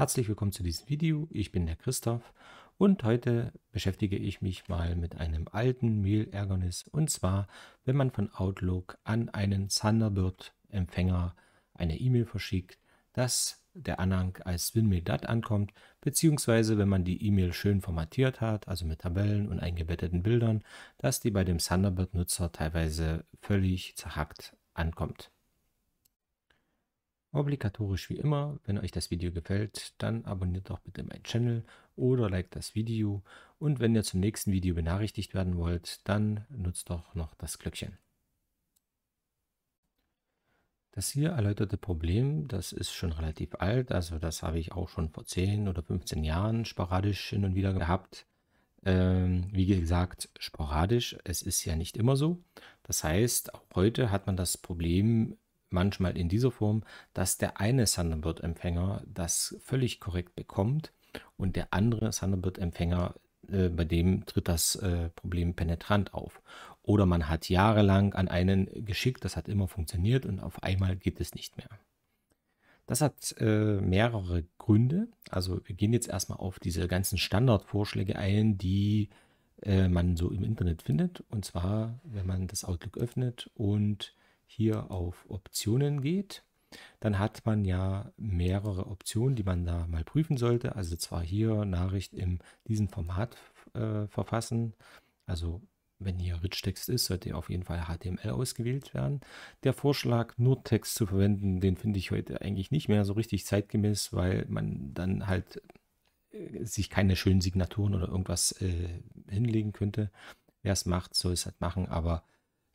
Herzlich willkommen zu diesem Video, ich bin der Christoph und heute beschäftige ich mich mal mit einem alten Mail-Ärgernis und zwar, wenn man von Outlook an einen Thunderbird-Empfänger eine E-Mail verschickt, dass der Anhang als WinMail.dat ankommt, beziehungsweise wenn man die E-Mail schön formatiert hat, also mit Tabellen und eingebetteten Bildern, dass die bei dem Thunderbird-Nutzer teilweise völlig zerhackt ankommt. Obligatorisch wie immer, wenn euch das Video gefällt, dann abonniert doch bitte meinen Channel oder liked das Video und wenn ihr zum nächsten Video benachrichtigt werden wollt, dann nutzt doch noch das Glöckchen. Das hier erläuterte Problem, das ist schon relativ alt, also das habe ich auch schon vor 10 oder 15 Jahren sporadisch hin und wieder gehabt. Ähm, wie gesagt, sporadisch, es ist ja nicht immer so. Das heißt, auch heute hat man das Problem manchmal in dieser Form, dass der eine Thunderbird-Empfänger das völlig korrekt bekommt und der andere Thunderbird-Empfänger, äh, bei dem tritt das äh, Problem penetrant auf. Oder man hat jahrelang an einen geschickt, das hat immer funktioniert und auf einmal geht es nicht mehr. Das hat äh, mehrere Gründe. Also wir gehen jetzt erstmal auf diese ganzen Standardvorschläge ein, die äh, man so im Internet findet. Und zwar, wenn man das Outlook öffnet und hier auf Optionen geht, dann hat man ja mehrere Optionen, die man da mal prüfen sollte. Also zwar hier Nachricht in diesem Format äh, verfassen. Also wenn hier Rich-Text ist, sollte auf jeden Fall HTML ausgewählt werden. Der Vorschlag, nur Text zu verwenden, den finde ich heute eigentlich nicht mehr so richtig zeitgemäß, weil man dann halt äh, sich keine schönen Signaturen oder irgendwas äh, hinlegen könnte. Wer es macht, soll es halt machen, aber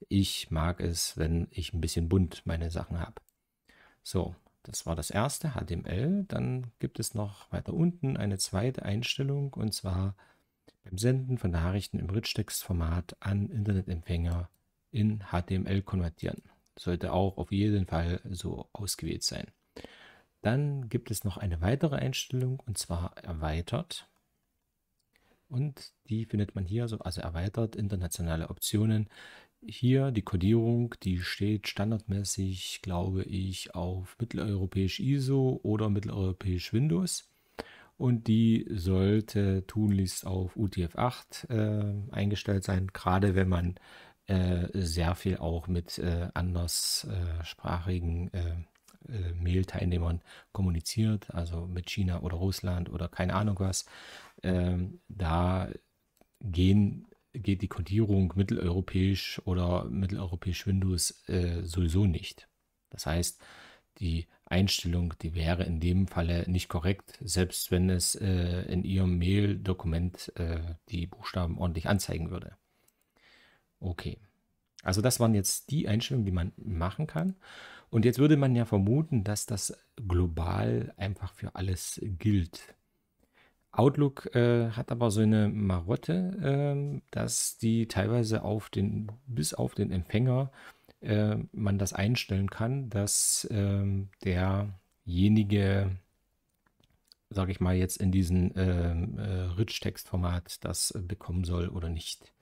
ich mag es, wenn ich ein bisschen bunt meine Sachen habe. So, das war das erste, HTML. Dann gibt es noch weiter unten eine zweite Einstellung und zwar beim Senden von Nachrichten im rich an Internetempfänger in HTML konvertieren. Sollte auch auf jeden Fall so ausgewählt sein. Dann gibt es noch eine weitere Einstellung und zwar erweitert. Und die findet man hier, also erweitert, internationale Optionen. Hier die Codierung, die steht standardmäßig, glaube ich, auf mitteleuropäisch ISO oder mitteleuropäisch Windows. Und die sollte tunlichst auf UTF-8 äh, eingestellt sein, gerade wenn man äh, sehr viel auch mit äh, anderssprachigen äh, äh, äh, Mail-Teilnehmern kommuniziert, also mit China oder Russland oder keine Ahnung was. Ähm, da gehen, geht die Kodierung mitteleuropäisch oder mitteleuropäisch Windows äh, sowieso nicht. Das heißt, die Einstellung, die wäre in dem Falle nicht korrekt, selbst wenn es äh, in Ihrem Mail-Dokument äh, die Buchstaben ordentlich anzeigen würde. Okay. Also das waren jetzt die Einstellungen, die man machen kann. Und jetzt würde man ja vermuten, dass das global einfach für alles gilt. Outlook äh, hat aber so eine Marotte, äh, dass die teilweise auf den, bis auf den Empfänger äh, man das einstellen kann, dass ähm, derjenige, sage ich mal, jetzt in diesem ähm, äh, Rich-Text-Format das äh, bekommen soll oder nicht.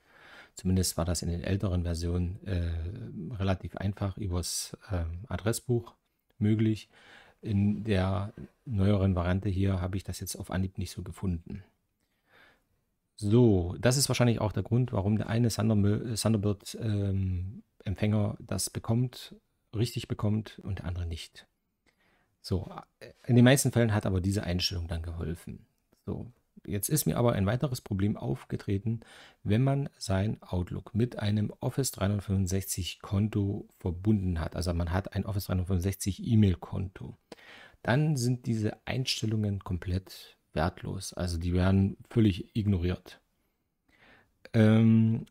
Zumindest war das in den älteren Versionen äh, relativ einfach übers äh, Adressbuch möglich. In der neueren Variante hier habe ich das jetzt auf Anhieb nicht so gefunden. So, das ist wahrscheinlich auch der Grund, warum der eine äh, Thunderbird-Empfänger ähm, das bekommt, richtig bekommt und der andere nicht. So, äh, in den meisten Fällen hat aber diese Einstellung dann geholfen. So, Jetzt ist mir aber ein weiteres Problem aufgetreten, wenn man sein Outlook mit einem Office 365 Konto verbunden hat. Also man hat ein Office 365 E-Mail Konto. Dann sind diese Einstellungen komplett wertlos. Also die werden völlig ignoriert. Ähm,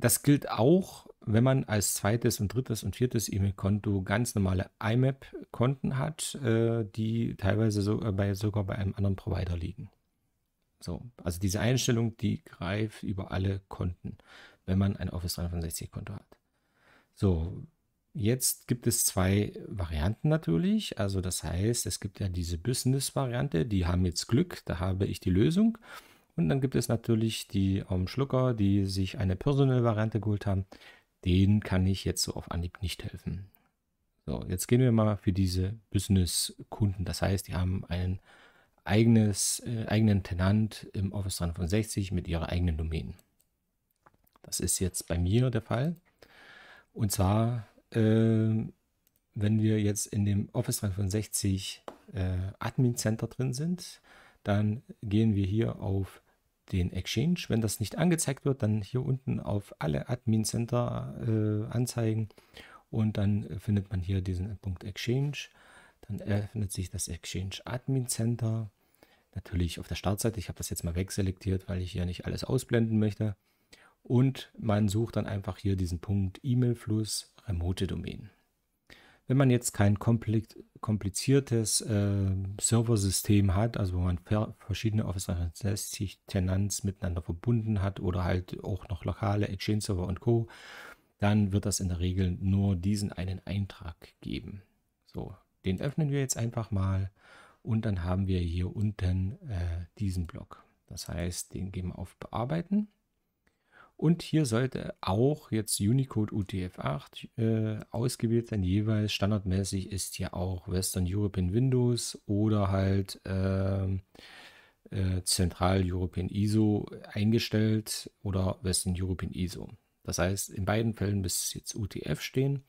das gilt auch, wenn man als zweites und drittes und viertes E-Mail-Konto ganz normale IMAP-Konten hat, äh, die teilweise sogar äh, bei, sogar bei einem anderen Provider liegen. So, also diese Einstellung, die greift über alle Konten, wenn man ein Office 365 Konto hat. So, jetzt gibt es zwei Varianten natürlich. Also das heißt, es gibt ja diese Business-Variante, die haben jetzt Glück, da habe ich die Lösung. Und dann gibt es natürlich die um, Schlucker, die sich eine Personal-Variante geholt haben. Denen kann ich jetzt so auf Anhieb nicht helfen. So, jetzt gehen wir mal für diese Business-Kunden. Das heißt, die haben einen eigenes, äh, eigenen Tenant im Office 365 mit ihrer eigenen Domain. Das ist jetzt bei mir der Fall. Und zwar, äh, wenn wir jetzt in dem Office 365 äh, Admin Center drin sind, dann gehen wir hier auf den Exchange. Wenn das nicht angezeigt wird, dann hier unten auf alle Admin Center äh, anzeigen und dann findet man hier diesen Punkt Exchange. Dann öffnet sich das Exchange Admin Center natürlich auf der Startseite. Ich habe das jetzt mal wegselektiert, weil ich hier nicht alles ausblenden möchte. Und man sucht dann einfach hier diesen Punkt E-Mail-Fluss, remote Domain. Wenn man jetzt kein kompliziertes äh, Serversystem hat, also wo man verschiedene Office 360 Tenants miteinander verbunden hat oder halt auch noch lokale Exchange-Server und Co., dann wird das in der Regel nur diesen einen Eintrag geben. So, den öffnen wir jetzt einfach mal und dann haben wir hier unten äh, diesen Block. Das heißt, den gehen wir auf Bearbeiten. Und hier sollte auch jetzt Unicode UTF-8 äh, ausgewählt sein. Jeweils standardmäßig ist hier auch Western European Windows oder halt äh, äh, Zentral European ISO eingestellt oder Western European ISO. Das heißt, in beiden Fällen müsste es jetzt UTF stehen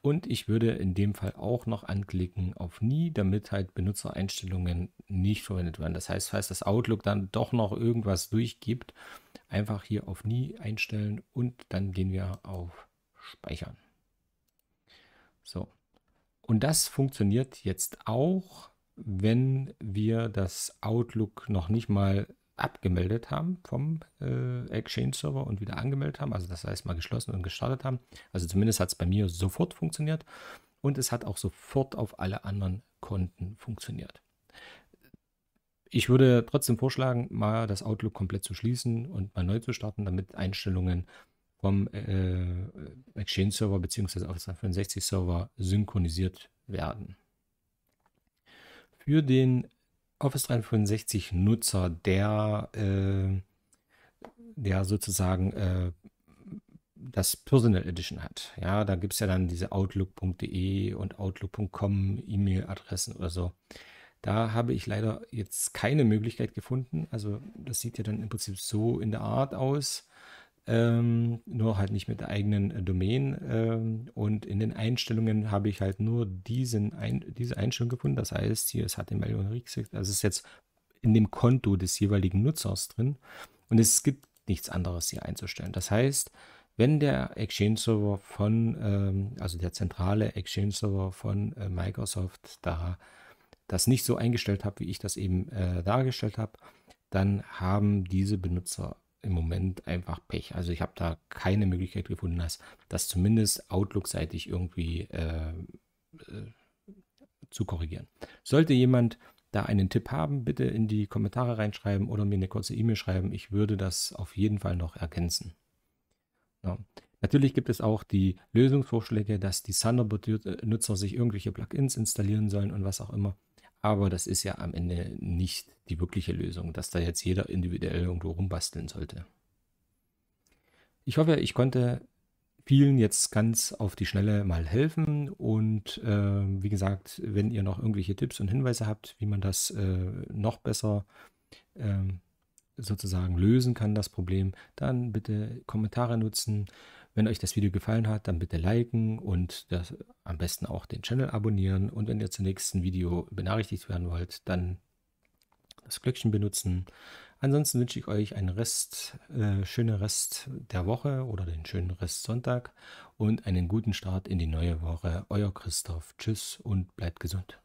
und ich würde in dem Fall auch noch anklicken auf Nie, damit halt Benutzereinstellungen nicht verwendet werden. Das heißt, falls das Outlook dann doch noch irgendwas durchgibt, einfach hier auf Nie einstellen und dann gehen wir auf Speichern. So. Und das funktioniert jetzt auch, wenn wir das Outlook noch nicht mal abgemeldet haben vom äh, Exchange-Server und wieder angemeldet haben. Also das heißt mal geschlossen und gestartet haben. Also zumindest hat es bei mir sofort funktioniert und es hat auch sofort auf alle anderen Konten funktioniert. Ich würde trotzdem vorschlagen, mal das Outlook komplett zu schließen und mal neu zu starten, damit Einstellungen vom äh, Exchange-Server bzw. auf 65 server synchronisiert werden. Für den Office 365 Nutzer, der, äh, der sozusagen äh, das Personal Edition hat. Ja, da gibt es ja dann diese Outlook.de und Outlook.com E-Mail-Adressen oder so. Da habe ich leider jetzt keine Möglichkeit gefunden. Also das sieht ja dann im Prinzip so in der Art aus ähm, nur halt nicht mit der eigenen äh, Domain. Ähm, und in den Einstellungen habe ich halt nur diesen ein, diese Einstellung gefunden. Das heißt, hier ist HTML und Regex. Also ist jetzt in dem Konto des jeweiligen Nutzers drin. Und es gibt nichts anderes hier einzustellen. Das heißt, wenn der Exchange-Server von, ähm, also der zentrale Exchange-Server von äh, Microsoft da das nicht so eingestellt hat, wie ich das eben äh, dargestellt habe, dann haben diese Benutzer im Moment einfach Pech. Also ich habe da keine Möglichkeit gefunden, dass das zumindest Outlook-seitig irgendwie äh, äh, zu korrigieren. Sollte jemand da einen Tipp haben, bitte in die Kommentare reinschreiben oder mir eine kurze E-Mail schreiben. Ich würde das auf jeden Fall noch ergänzen. Ja. Natürlich gibt es auch die Lösungsvorschläge, dass die Thunderbird-Nutzer sich irgendwelche Plugins installieren sollen und was auch immer aber das ist ja am Ende nicht die wirkliche Lösung, dass da jetzt jeder individuell irgendwo rumbasteln sollte. Ich hoffe, ich konnte vielen jetzt ganz auf die Schnelle mal helfen und äh, wie gesagt, wenn ihr noch irgendwelche Tipps und Hinweise habt, wie man das äh, noch besser äh, sozusagen lösen kann, das Problem, dann bitte Kommentare nutzen. Wenn euch das Video gefallen hat, dann bitte liken und das, am besten auch den Channel abonnieren. Und wenn ihr zum nächsten Video benachrichtigt werden wollt, dann das Glöckchen benutzen. Ansonsten wünsche ich euch einen Rest, äh, schönen Rest der Woche oder den schönen Rest Sonntag und einen guten Start in die neue Woche. Euer Christoph. Tschüss und bleibt gesund.